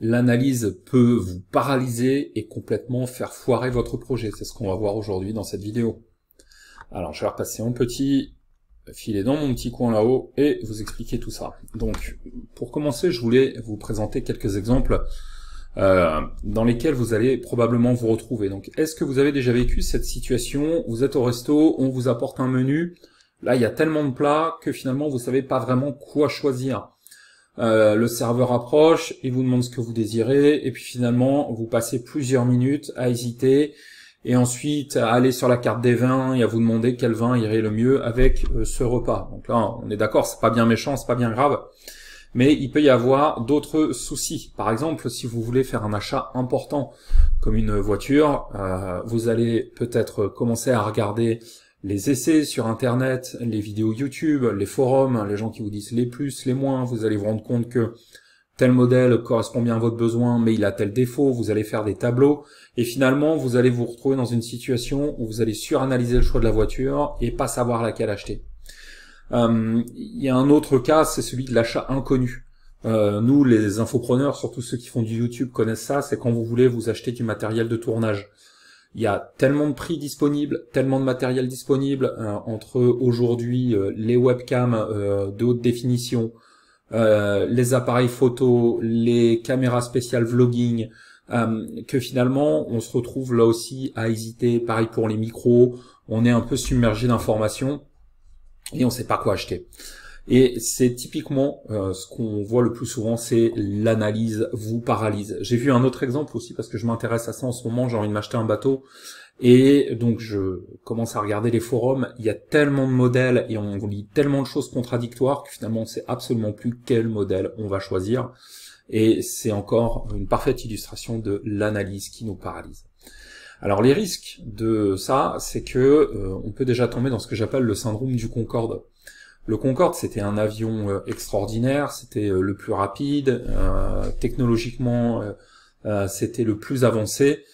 l'analyse peut vous paralyser et complètement faire foirer votre projet. C'est ce qu'on va voir aujourd'hui dans cette vidéo. Alors je vais repasser mon petit, filet dans mon petit coin là-haut et vous expliquer tout ça. Donc pour commencer, je voulais vous présenter quelques exemples euh, dans lesquels vous allez probablement vous retrouver. Donc est-ce que vous avez déjà vécu cette situation Vous êtes au resto, on vous apporte un menu, là il y a tellement de plats que finalement vous savez pas vraiment quoi choisir. Euh, le serveur approche, il vous demande ce que vous désirez, et puis finalement, vous passez plusieurs minutes à hésiter, et ensuite à aller sur la carte des vins et à vous demander quel vin irait le mieux avec euh, ce repas. Donc là, on est d'accord, c'est pas bien méchant, c'est pas bien grave, mais il peut y avoir d'autres soucis. Par exemple, si vous voulez faire un achat important comme une voiture, euh, vous allez peut-être commencer à regarder les essais sur Internet, les vidéos YouTube, les forums, les gens qui vous disent les plus, les moins, vous allez vous rendre compte que tel modèle correspond bien à votre besoin, mais il a tel défaut, vous allez faire des tableaux, et finalement, vous allez vous retrouver dans une situation où vous allez suranalyser le choix de la voiture et pas savoir laquelle acheter. Euh, il y a un autre cas, c'est celui de l'achat inconnu. Euh, nous, les infopreneurs, surtout ceux qui font du YouTube, connaissent ça, c'est quand vous voulez vous acheter du matériel de tournage il y a tellement de prix disponibles, tellement de matériel disponible euh, entre aujourd'hui euh, les webcams euh, de haute définition, les appareils photo, les caméras spéciales vlogging, que finalement on se retrouve là aussi à hésiter. Pareil pour les micros, on est un peu submergé d'informations et on ne sait pas quoi acheter. Et c'est typiquement euh, ce qu'on voit le plus souvent, c'est l'analyse vous paralyse. J'ai vu un autre exemple aussi parce que je m'intéresse à ça en ce moment, j'ai envie de m'acheter un bateau. Et donc je commence à regarder les forums, il y a tellement de modèles et on lit tellement de choses contradictoires que finalement on sait absolument plus quel modèle on va choisir. Et c'est encore une parfaite illustration de l'analyse qui nous paralyse. Alors les risques de ça, c'est que euh, on peut déjà tomber dans ce que j'appelle le syndrome du concorde. Le Concorde, c'était un avion euh, extraordinaire, c'était euh, le plus rapide, euh, technologiquement, c'était le plus avancé.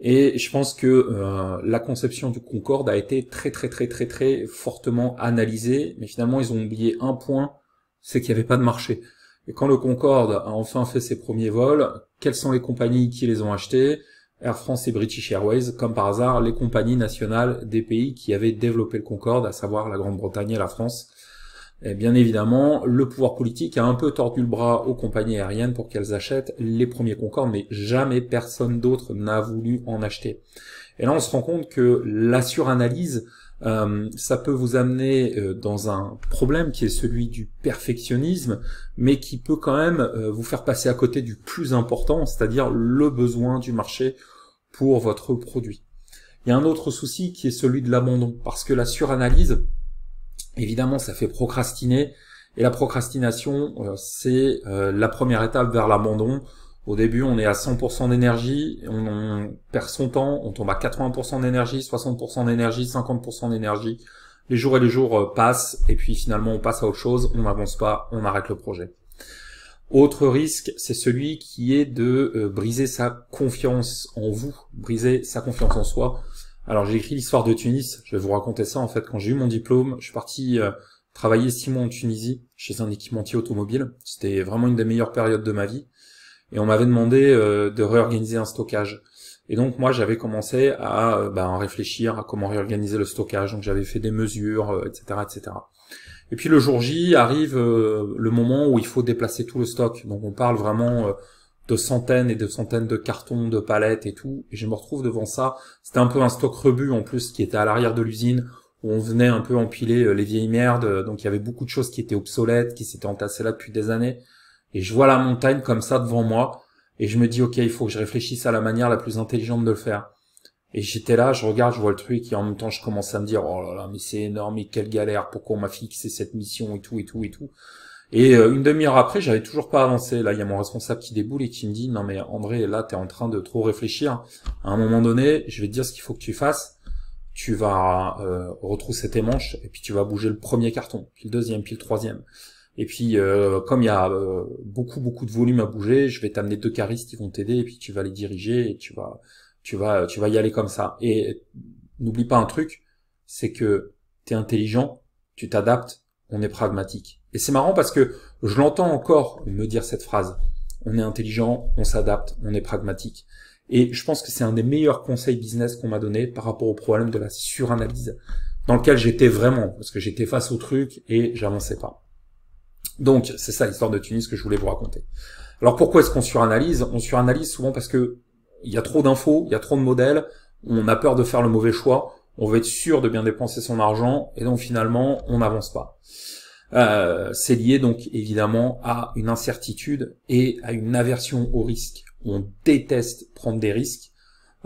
Et je pense que la conception du Concorde a été très très très très très fortement analysée, mais finalement ils ont oublié un point, c'est qu'il n'y avait pas de marché. Et quand le Concorde a enfin fait ses premiers vols, quelles sont les compagnies qui les ont achetées Air France et British Airways, comme par hasard, les compagnies nationales des pays qui avaient développé le Concorde, à savoir la Grande-Bretagne et la France. Eh bien évidemment, le pouvoir politique a un peu tordu le bras aux compagnies aériennes pour qu'elles achètent les premiers Concorde, mais jamais personne d'autre n'a voulu en acheter. Et là, on se rend compte que la suranalyse, euh, ça peut vous amener euh, dans un problème qui est celui du perfectionnisme, mais qui peut quand même euh, vous faire passer à côté du plus important, c'est-à-dire le besoin du marché pour votre produit. Il y a un autre souci qui est celui de l'abandon, parce que la suranalyse, Évidemment, ça fait procrastiner. Et la procrastination, euh, c'est euh, la première étape vers l'abandon. Au début, on est à 100% d'énergie, on, perd son temps, on tombe à 80% d'énergie, 60% d'énergie, 50% d'énergie. Les jours et les jours euh, passent, et puis finalement, on passe à autre chose, on n'avance pas, on arrête le projet. Autre risque, c'est celui qui est de briser sa confiance en vous, briser sa confiance en soi. Alors j'ai écrit l'histoire de Tunis, je vais vous raconter ça en fait. Quand j'ai eu mon diplôme, je suis parti euh, travailler six mois en Tunisie chez un équipementier automobile. C'était vraiment une des meilleures périodes de ma vie. Et on m'avait demandé euh, de réorganiser un stockage. Et donc moi j'avais commencé à euh, en réfléchir à comment réorganiser le stockage. Donc j'avais fait des mesures, etc., etc. Et puis le jour J arrive le moment où il faut déplacer tout le stock. Donc on parle vraiment de centaines et de centaines de cartons, de palettes et tout. Et je me retrouve devant ça. C'était un peu un stock rebut en plus qui était à l'arrière de l'usine où on venait un peu empiler euh, les vieilles merdes. Donc il y avait beaucoup de choses qui étaient obsolètes, qui s'étaient entassées là depuis des années. Et je vois la montagne comme ça devant moi. Et je me dis, OK, il faut que je réfléchisse à la manière la plus intelligente de le faire. Et j'étais là, je regarde, je vois le truc, et en même temps, je commence à me dire, oh là là, mais c'est énorme, et quelle galère, pourquoi on m'a fixé cette mission, et tout, et tout, et tout. Et euh, une demi-heure après, j'avais toujours pas avancé. Là, il y a mon responsable qui déboule et qui me dit, non mais André, là, tu es en train de trop réfléchir. À un moment donné, je vais te dire ce qu'il faut que tu fasses. Tu vas euh, retrousser tes manches et puis tu vas bouger le premier carton, puis le deuxième, puis le troisième. Et puis, euh, comme il y a euh, beaucoup, beaucoup de volume à bouger, je vais t'amener deux caristes qui vont t'aider et puis tu vas les diriger et tu vas, tu vas, tu vas y aller comme ça. Et n'oublie pas un truc, c'est que es intelligent, tu t'adaptes, on est pragmatique. Et c'est marrant parce que je l'entends encore me dire cette phrase. On est intelligent, on s'adapte, on est pragmatique. Et je pense que c'est un des meilleurs conseils business qu'on m'a donné par rapport au problème de la suranalyse, dans lequel j'étais vraiment, parce que j'étais face au truc et j'avançais pas. Donc, c'est ça l'histoire de Tunis que je voulais vous raconter. Alors pourquoi est-ce qu'on suranalyse On suranalyse souvent parce que il y a trop d'infos, il y a trop de modèles, on a peur de faire le mauvais choix, on veut être sûr de bien dépenser son argent, et donc finalement, on n'avance pas. Euh, c'est lié donc évidemment à une incertitude et à une aversion au risque. On déteste prendre des risques,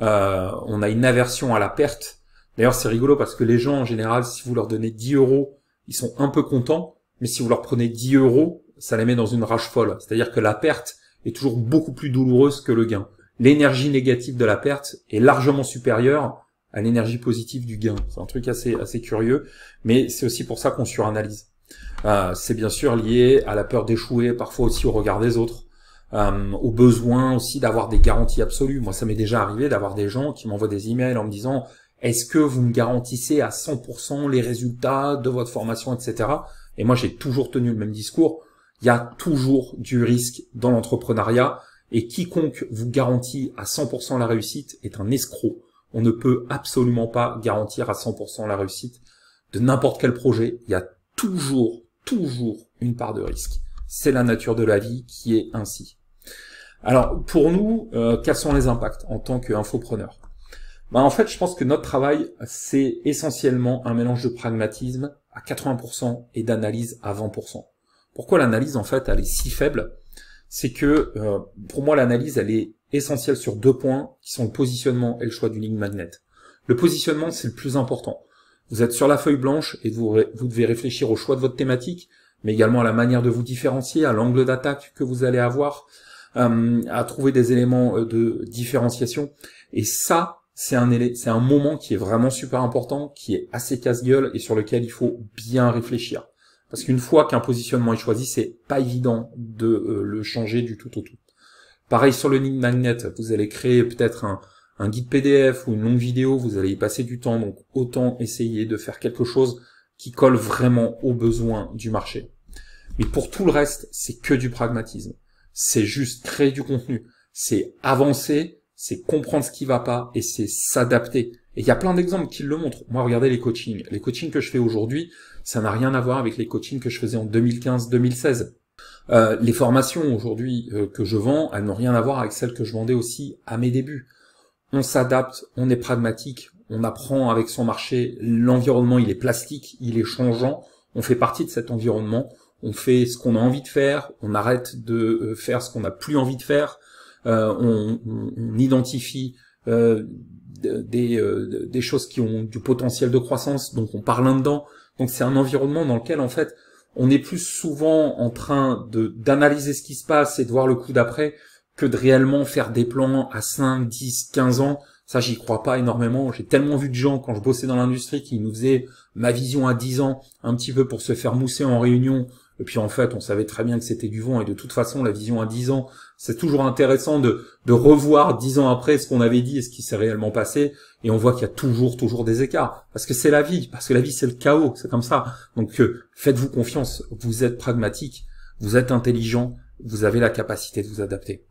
euh, on a une aversion à la perte. D'ailleurs, c'est rigolo parce que les gens, en général, si vous leur donnez 10 euros, ils sont un peu contents, mais si vous leur prenez 10 euros, ça les met dans une rage folle. C'est-à-dire que la perte est toujours beaucoup plus douloureuse que le gain. L'énergie négative de la perte est largement supérieure à l'énergie positive du gain. C'est un truc assez, assez curieux, mais c'est aussi pour ça qu'on suranalyse. Euh, c'est bien sûr lié à la peur d'échouer, parfois aussi au regard des autres, euh, au besoin aussi d'avoir des garanties absolues. Moi, ça m'est déjà arrivé d'avoir des gens qui m'envoient des emails en me disant est-ce que vous me garantissez à 100% les résultats de votre formation, etc. Et moi, j'ai toujours tenu le même discours. Il y a toujours du risque dans l'entrepreneuriat et quiconque vous garantit à 100% la réussite est un escroc. On ne peut absolument pas garantir à 100% la réussite de n'importe quel projet. Il y a toujours, toujours une part de risque. C'est la nature de la vie qui est ainsi. Alors pour nous, euh, quels sont les impacts en tant qu'infopreneur bah, ben, En fait, je pense que notre travail, c'est essentiellement un mélange de pragmatisme à 80% et d'analyse à 20%. Pourquoi l'analyse, en fait, elle est si faible C'est que euh, pour moi, l'analyse, elle est essentiel sur deux points qui sont le positionnement et le choix du ligne magnet. Le positionnement, c'est le plus important. Vous êtes sur la feuille blanche et vous, devez réfléchir au choix de votre thématique, mais également à la manière de vous différencier, à l'angle d'attaque que vous allez avoir, euh, à trouver des éléments euh, de différenciation. Et ça, c'est un, c'est un moment qui est vraiment super important, qui est assez casse-gueule et sur lequel il faut bien réfléchir. Parce qu'une fois qu'un positionnement est choisi, c'est pas évident de euh, le changer du tout au tout. Pareil sur le nid magnet, vous allez créer peut-être un, guide PDF ou une longue vidéo, vous allez y passer du temps, donc autant essayer de faire quelque chose qui colle vraiment aux besoins du marché. Mais pour tout le reste, c'est que du pragmatisme. C'est juste créer du contenu, c'est avancer, c'est comprendre ce qui va pas et c'est s'adapter. Et il y a plein d'exemples qui le montrent. Moi, regardez les coachings. Les coachings que je fais aujourd'hui, ça n'a rien à voir avec les coachings que je faisais en 2015-2016. Euh, les formations aujourd'hui euh, que je vends, elles n'ont rien à voir avec celles que je vendais aussi à mes débuts. On s'adapte, on est pragmatique, on apprend avec son marché. L'environnement, il est plastique, il est changeant. On fait partie de cet environnement. On fait ce qu'on a envie de faire. On arrête de euh, faire ce qu'on n'a plus envie de faire. on, identifie des, des, choses qui ont du potentiel de croissance, donc on parle là-dedans. Donc c'est un environnement dans lequel en fait on est plus souvent en train de d'analyser ce qui se passe et de voir le coup d'après que de réellement faire des plans à 5, 10, 15 ans. Ça, j'y crois pas énormément. J'ai tellement vu de gens quand je bossais dans l'industrie qui nous faisaient ma vision à 10 ans un petit peu pour se faire mousser en réunion et puis en fait, on savait très bien que c'était du vent. Et de toute façon, la vision à 10 ans, c'est toujours intéressant de, revoir 10 ans après ce qu'on avait dit et ce qui s'est réellement passé. Et on voit qu'il y a toujours, toujours des écarts. Parce que c'est la vie. Parce que la vie, c'est le chaos. C'est comme ça. Donc euh, faites-vous confiance. Vous êtes pragmatique. Vous êtes intelligent. Vous avez la capacité de vous adapter.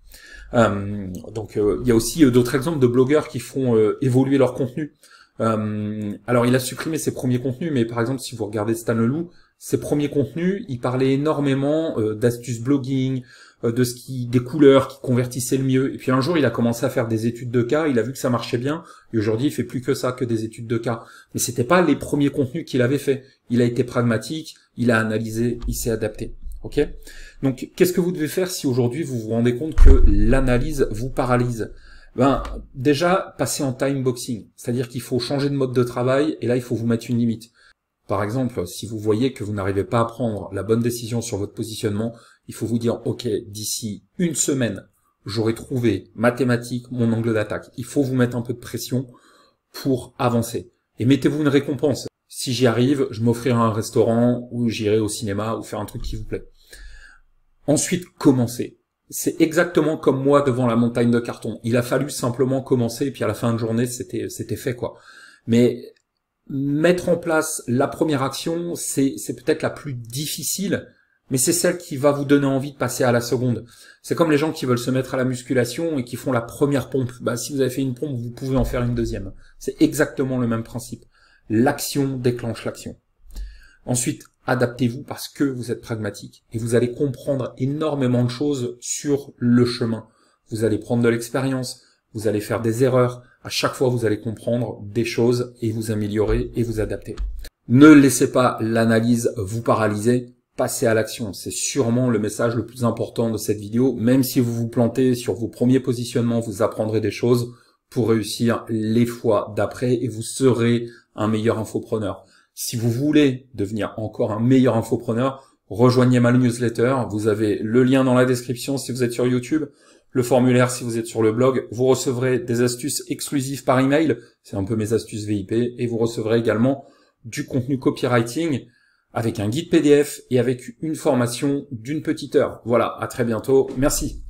Euh, donc euh, il y a aussi d'autres exemples de blogueurs qui font évoluer leur contenu. alors il a supprimé ses premiers contenus, mais par exemple si vous regardez Stan Leloup, ses premiers contenus, il parlait énormément euh, d'astuces blogging, euh, de ce qui, des couleurs qui convertissaient le mieux. Et puis un jour, il a commencé à faire des études de cas, il a vu que ça marchait bien, et aujourd'hui, il fait plus que ça, que des études de cas. Mais c'était pas les premiers contenus qu'il avait fait. Il a été pragmatique, il a analysé, il s'est adapté. Ok Donc, qu'est-ce que vous devez faire si aujourd'hui vous vous rendez compte que l'analyse vous paralyse Ben, déjà, passer en time boxing, c'est-à-dire qu'il faut changer de mode de travail, et là, il faut vous mettre une limite par exemple, si vous voyez que vous n'arrivez pas à prendre la bonne décision sur votre positionnement, il faut vous dire, OK, d'ici une semaine, j'aurai trouvé mathématiques mon angle d'attaque. Il faut vous mettre un peu de pression pour avancer. Et mettez-vous une récompense. Si j'y arrive, je m'offrirai un restaurant ou j'irai au cinéma ou faire un truc qui vous plaît. Ensuite, commencez. C'est exactement comme moi devant la montagne de carton. Il a fallu simplement commencer et puis à la fin de journée, c'était, c'était fait, quoi. Mais mettre en place la première action, c'est peut-être la plus difficile, mais c'est celle qui va vous donner envie de passer à la seconde. C'est comme les gens qui veulent se mettre à la musculation et qui font la première pompe. Bah, si vous avez fait une pompe, vous pouvez en faire une deuxième. C'est exactement le même principe. L'action déclenche l'action. Ensuite, adaptez-vous parce que vous êtes pragmatique et vous allez comprendre énormément de choses sur le chemin. Vous allez prendre de l'expérience, vous allez faire des erreurs, à chaque fois, vous allez comprendre des choses et vous améliorer et vous adapter. Ne laissez pas l'analyse vous paralyser. Passez à l'action. C'est sûrement le message le plus important de cette vidéo. Même si vous vous plantez sur vos premiers positionnements, vous apprendrez des choses pour réussir les fois d'après et vous serez un meilleur infopreneur. Si vous voulez devenir encore un meilleur infopreneur, rejoignez ma newsletter. Vous avez le lien dans la description si vous êtes sur YouTube le formulaire si vous êtes sur le blog. Vous recevrez des astuces exclusives par email, c'est un peu mes astuces VIP, et vous recevrez également du contenu copywriting avec un guide PDF et avec une formation d'une petite heure. Voilà, à très bientôt. Merci.